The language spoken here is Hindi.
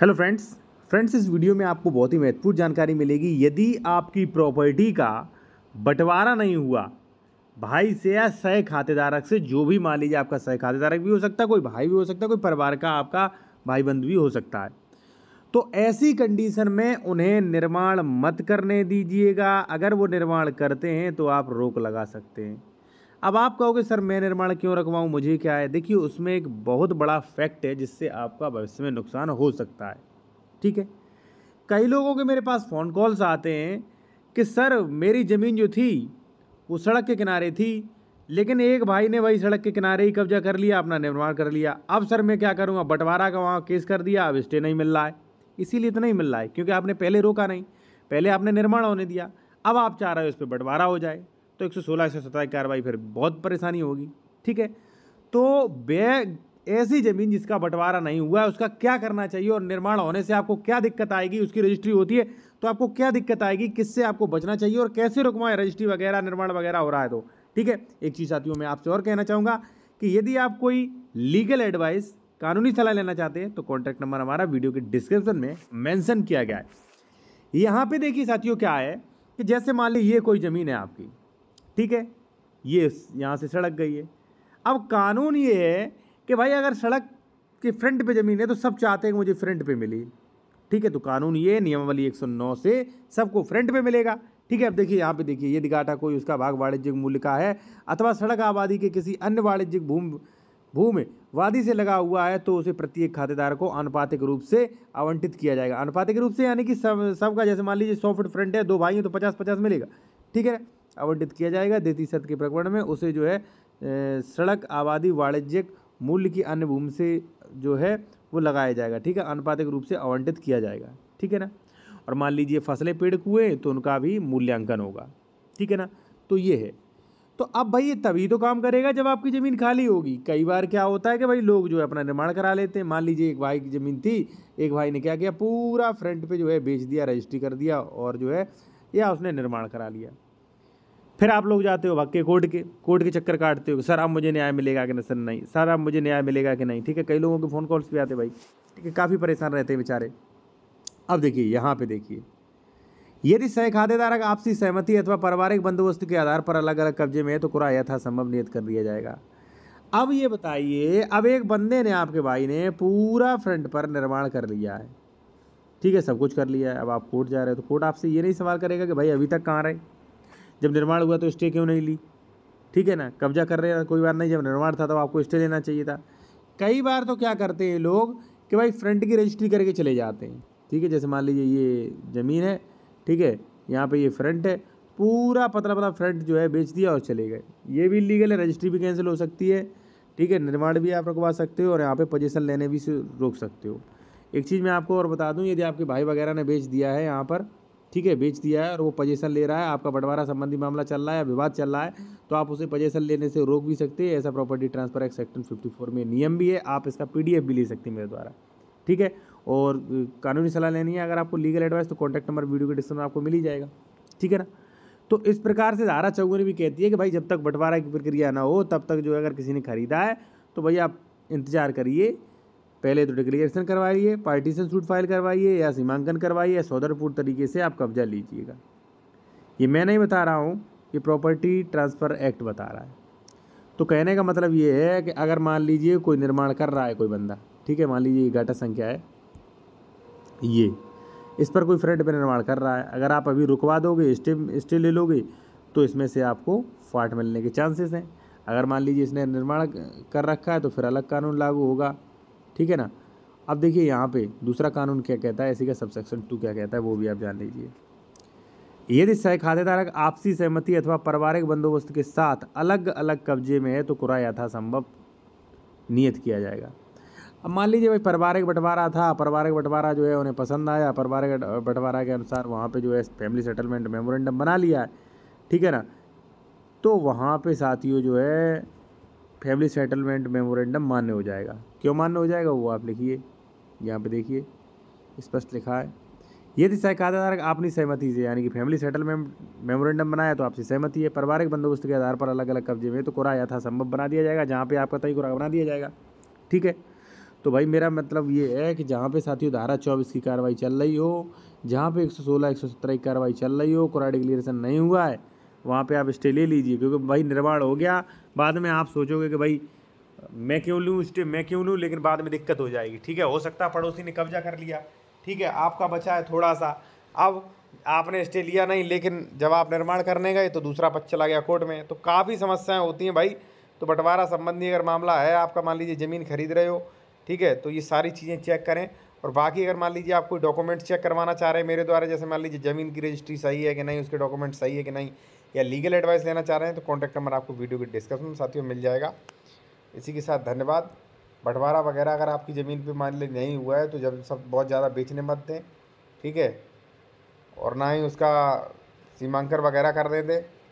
हेलो फ्रेंड्स फ्रेंड्स इस वीडियो में आपको बहुत ही महत्वपूर्ण जानकारी मिलेगी यदि आपकी प्रॉपर्टी का बंटवारा नहीं हुआ भाई से या सह खातेदारक से जो भी मान लीजिए आपका सह खातेदारक भी हो सकता है कोई भाई भी हो सकता है कोई परिवार का आपका भाई बंधु भी हो सकता है तो ऐसी कंडीशन में उन्हें निर्माण मत करने दीजिएगा अगर वो निर्माण करते हैं तो आप रोक लगा सकते हैं अब आप कहोगे सर मैं निर्माण क्यों रखवाऊँ मुझे क्या है देखिए उसमें एक बहुत बड़ा फैक्ट है जिससे आपका भविष्य में नुकसान हो सकता है ठीक है कई लोगों के मेरे पास फ़ोन कॉल्स आते हैं कि सर मेरी ज़मीन जो थी वो सड़क के किनारे थी लेकिन एक भाई ने वही सड़क के किनारे ही कब्जा कर लिया अपना निर्माण कर लिया अब सर मैं क्या करूँगा बंटवारा का वहाँ केस कर दिया अब स्टे नहीं मिल रहा है इसीलिए तो नहीं मिल रहा है क्योंकि आपने पहले रोका नहीं पहले आपने निर्माण होने दिया अब आप चाह रहे हो उस पर बंटवारा हो जाए तो एक सौ सोलह एक सौ सत्रह की कार्रवाई फिर बहुत परेशानी होगी ठीक है तो बे ऐसी ज़मीन जिसका बंटवारा नहीं हुआ है उसका क्या करना चाहिए और निर्माण होने से आपको क्या दिक्कत आएगी उसकी रजिस्ट्री होती है तो आपको क्या दिक्कत आएगी किससे आपको बचना चाहिए और कैसे रुकवाएं रजिस्ट्री वगैरह निर्माण वगैरह हो रहा है तो ठीक है एक चीज़ साथियों मैं आपसे और कहना चाहूँगा कि यदि आप कोई लीगल एडवाइस कानूनी सलाह लेना चाहते हैं तो कॉन्टैक्ट नंबर हमारा वीडियो के डिस्क्रिप्शन में मैंसन किया गया है यहाँ पर देखिए साथियों क्या है कि जैसे मान ली ये कोई ज़मीन है आपकी ठीक है ये यहाँ से सड़क गई है अब कानून ये है कि भाई अगर सड़क के फ्रंट पे ज़मीन है तो सब चाहते हैं कि मुझे फ्रंट पे मिली ठीक है तो कानून ये नियमावली 109 से सबको फ्रंट पे मिलेगा ठीक है अब देखिए यहाँ पे देखिए ये दिगाटा कोई उसका भाग वाणिज्यिक मूल्य का है अथवा सड़क आबादी के किसी अन्य वाणिज्यिक भूमि भूमि वादी से लगा हुआ है तो उसे प्रत्येक खातेदार को अनुपातिक रूप से आवंटित किया जाएगा अनुपातिक रूप से यानी कि सब सबका जैसे मान लीजिए सौ फुट फ्रंट है दो भाई हैं तो पचास पचास मिलेगा ठीक है आवंटित किया जाएगा द्वितीय शर्त के प्रकरण में उसे जो है सड़क आबादी वाणिज्यिक मूल्य की अन्य भूमि से जो है वो लगाया जाएगा ठीक है अनुपातिक रूप से आवंटित किया जाएगा ठीक है ना और मान लीजिए फसलें पेड़ कुए तो उनका भी मूल्यांकन होगा ठीक है ना तो ये है तो अब भाई ये तभी तो काम करेगा जब आपकी ज़मीन खाली होगी कई बार क्या होता है कि भाई लोग जो है अपना निर्माण करा लेते हैं मान लीजिए एक भाई की ज़मीन थी एक भाई ने क्या किया पूरा फ्रंट पे जो है बेच दिया रजिस्ट्री कर दिया और जो है या उसने निर्माण करा लिया फिर आप लोग जाते हो भाग के कोर्ट के कोर्ट के चक्कर काटते हो सर आप मुझे न्याय मिलेगा कि नहीं सर नहीं सर आप मुझे न्याय मिलेगा कि नहीं ठीक है कई लोगों के फ़ोन कॉल्स भी आते भाई ठीक है काफ़ी परेशान रहते हैं बेचारे अब देखिए यहाँ पे देखिए यदि सह खातेदारक आपसी सहमति अथवा पारिवारिक बंदोबस्त के आधार पर अलग अलग कब्जे में है तो कुरा संभव नियत कर दिया जाएगा अब ये बताइए अब एक बंदे ने आपके भाई ने पूरा फ्रंट पर निर्माण कर लिया है ठीक है सब कुछ कर लिया है अब आप कोर्ट जा रहे हो तो कोर्ट आपसे ये नहीं सवाल करेगा कि भाई अभी तक कहाँ रहे जब निर्माण हुआ तो स्टे क्यों नहीं ली ठीक है ना कब्जा कर रहे हैं कोई बार नहीं जब निर्माण था तो आपको स्टे लेना चाहिए था कई बार तो क्या करते हैं लोग कि भाई फ्रंट की रजिस्ट्री करके चले जाते हैं ठीक है जैसे मान लीजिए ये ज़मीन है ठीक है यहाँ पे ये फ्रंट है पूरा पतला पतला फ्रंट जो है बेच दिया और चले गए ये भी लीगल है रजिस्ट्री भी कैंसिल हो सकती है ठीक है निर्माण भी आप रुकवा सकते हो और यहाँ पे पोजेशन लेने भी रोक सकते हो एक चीज़ मैं आपको और बता दूँ यदि आपके भाई वगैरह ने बेच दिया है यहाँ पर ठीक है बेच दिया है और वो पजेशन ले रहा है आपका बंटवारा संबंधी मामला चल रहा है विवाद चल रहा है तो आप उसे पजेशन लेने से रोक भी सकते हैं ऐसा property transfer act section fifty में नियम भी है आप इसका पी भी ले सकते हैं मेरे द्वारा ठीक है और कानूनी सलाह लेनी है अगर आपको लीगल एडवाइस तो कॉन्टैक्ट नंबर वीडियो के डिस्क्रिप्शन में आपको मिल ही जाएगा ठीक है ना तो इस प्रकार से धारा चौगुनी भी कहती है कि भाई जब तक बंटवारा की प्रक्रिया ना हो तब तक जो अगर किसी ने खरीदा है तो भैया आप इंतज़ार करिए पहले तो डिक्लेरेशन करवाइए पार्टीशन सूट फाइल करवाइए या सीमांकन करवाइए या सौदरपुर तरीके से आप कब्जा लीजिएगा ये मैं नहीं बता रहा हूँ ये प्रॉपर्टी ट्रांसफ़र एक्ट बता रहा है तो कहने का मतलब ये है कि अगर मान लीजिए कोई निर्माण कर रहा है कोई बंदा ठीक है मान लीजिए ये घाटा संख्या है ये इस पर कोई फ्रंट पर निर्माण कर रहा है अगर आप अभी रुकवा दोगे स्टे स्टे ले लोगे तो इसमें से आपको फाट मिलने के चांसेस हैं अगर मान लीजिए इसने निर्माण कर रखा है तो फिर अलग कानून लागू होगा ठीक है ना अब देखिए यहाँ पे दूसरा कानून क्या कहता है ऐसी का सबसेक्शन टू क्या कहता है वो भी आप जान लीजिए यदि सह खातेदारक आपसी सहमति अथवा पारिवारिक बंदोबस्त के साथ अलग अलग कब्जे में है तो कुरा यथासंभव नियत किया जाएगा अब मान लीजिए भाई पारिवारिक बंटवारा था पारिवारिक बंटवारा जो है उन्हें पसंद आया पारिवारिक बंटवारा के अनुसार वहाँ पे जो है फैमिली सेटलमेंट मेमोरेंडम बना लिया है ठीक है ना तो वहाँ पे साथियों जो है फैमिली सेटलमेंट मेमोरेंडम मान्य हो जाएगा क्यों मान्य हो जाएगा वो आप लिखिए यहाँ पे देखिए स्पष्ट लिखा है यदि सहकार्य अपनी सहमति से यानी कि फैमिली सेटलमेंट मेमोरेंडम बनाया तो आपसे सहमति है पारिवारिक बंदोबस्त के आधार पर अलग अलग कब्जे में तो कुरा यथासंभव बना दिया जाएगा जहाँ पे आपका तय कुरा बना दिया जाएगा ठीक है तो भाई मेरा मतलब ये है कि जहाँ पे साथियों धारा चौबीस की कार्रवाई चल रही हो जहाँ पे एक सौ सोलह एक सौ सत्रह की कार्रवाई चल रही हो कुरा डिक्लेरेशन नहीं हुआ है वहाँ पे आप स्टे ले लीजिए क्योंकि भाई निर्वाण हो गया बाद में आप सोचोगे कि भाई मैं क्यों लूँ स्टे मैं क्यों लूँ लेकिन बाद में दिक्कत हो जाएगी ठीक है हो सकता है पड़ोसी ने कब्जा कर लिया ठीक है आपका बचा है थोड़ा सा अब आपने स्टे लिया नहीं लेकिन जब आप निर्माण करने गए तो दूसरा पक्ष चला गया कोर्ट में तो काफ़ी समस्याएँ होती हैं भाई तो बंटवारा संबंधी अगर मामला है आपका मान लीजिए ज़मीन खरीद रहे हो ठीक है तो ये सारी चीज़ें चेक करें और बाकी अगर मान लीजिए आप कोई डॉक्यूमेंट्स चेक करवाना चाह रहे हैं मेरे द्वारा जैसे मान लीजिए ज़मीन की रजिस्ट्री सही है कि नहीं उसके डॉक्यूमेंट सही है कि नहीं या लीगल एडवाइस लेना चाह रहे हैं तो कॉन्टैक्ट नंबर आपको वीडियो के डिस्क्रिप्शन में साथियों मिल जाएगा इसी के साथ धन्यवाद बंटवारा वगैरह अगर आपकी ज़मीन पर मान ली नहीं हुआ है तो जब सब बहुत ज़्यादा बेचने मत दें ठीक है और ना ही उसका सीमांकन वगैरह कर दें